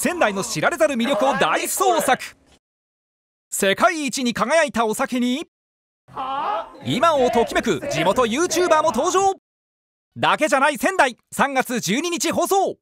仙台の知られざる魅力を大捜索世界一に輝いたお酒に今をときめく地元 YouTuber も登場だけじゃない仙台3月12日放送